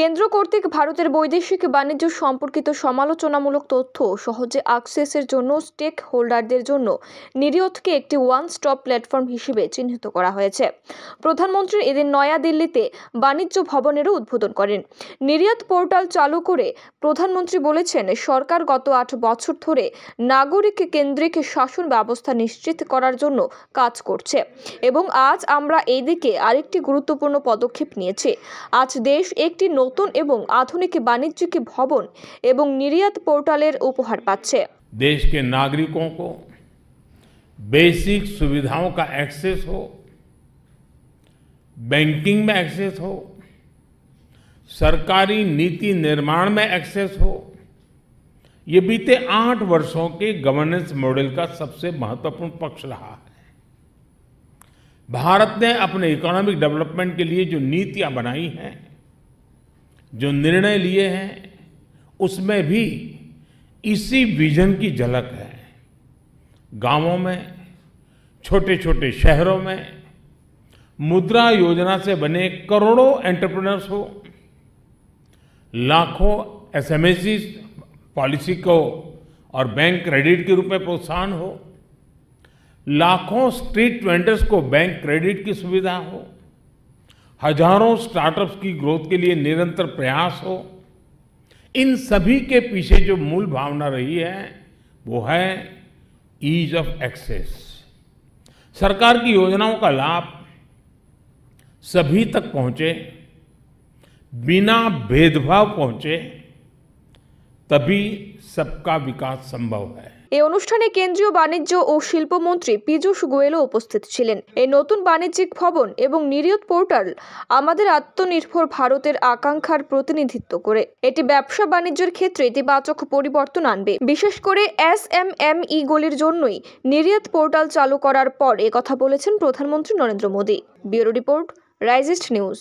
কেন্দ্র কর্তৃক ভারতের বৈদেশিক বাণিজ্য সম্পর্কিত সমালোচনামূলক তথ্য সহজে অ্যাক্সেসের জন্য স্টেক হোল্ডারদের জন্য নিরিয়থকে একটি ওয়ান স্টপ প্ল্যাটফর্ম হিসেবে চিহ্নিত করা হয়েছে প্রধানমন্ত্রী এদিন নয়াদিল্লিতে বাণিজ্য ভবনেরও উদ্বোধন করেন নিরিয়ত পোর্টাল চালু করে প্রধানমন্ত্রী বলেছেন সরকার গত আট বছর ধরে নাগরিক কেন্দ্রিক শাসন ব্যবস্থা নিশ্চিত করার জন্য কাজ করছে এবং আজ আমরা এই দিকে আরেকটি গুরুত্বপূর্ণ পদক্ষেপ নিয়েছি আজ দেশ একটি নতুন এবং আধুনিক বাণিজ্যিক ভবন এবং निर्यात পোর্টালের উপহার পাচ্ছে देश के नागरिकों को बेसिक सुविधाओं का एक्सेस हो बैंकिंग में एक्सेस हो सरकारी नीति निर्माण में एक्सेस हो ये बीते आठ वर्षों के गवर्नेंस मॉडल का सबसे महत्वपूर्ण पक्ष रहा है भारत ने अपने इकोनॉमिक डेवलपमेंट के लिए जो नीतियां बनाई हैं जो निर्णय लिए हैं उसमें भी इसी विजन की झलक है गांवों में छोटे छोटे शहरों में मुद्रा योजना से बने करोड़ों एंटरप्रेनर्स हो लाखों एसएमएसी पॉलिसी को और बैंक क्रेडिट के रूप में प्रोत्साहन हो लाखों स्ट्रीट वेंडर्स को बैंक क्रेडिट की सुविधा हो हजारों स्टार्टअप्स की ग्रोथ के लिए निरंतर प्रयास हो इन सभी के पीछे जो मूल भावना रही है वो है ईज ऑफ एक्सेस सरकार की योजनाओं का लाभ सभी तक पहुंचे बिना भेदभाव पहुंचे तभी सबका विकास संभव है এই অনুষ্ঠানে কেন্দ্রীয় বাণিজ্য ও শিল্পমন্ত্রী পীযূষ গোয়েলও উপস্থিত ছিলেন এই নতুন বাণিজ্যিক ভবন এবং নিরিয়ত পোর্টাল আমাদের আত্মনির্ভর ভারতের আকাঙ্ক্ষার প্রতিনিধিত্ব করে এটি ব্যবসা বাণিজ্যের ক্ষেত্রে ইতিবাচক পরিবর্তন আনবে বিশেষ করে এস এম এম ই গোলির জন্যই নিরিয়ত পোর্টাল চালু করার পর কথা বলেছেন প্রধানমন্ত্রী নরেন্দ্র মোদী ব্যুরো রিপোর্ট রাইজেস্ট নিউজ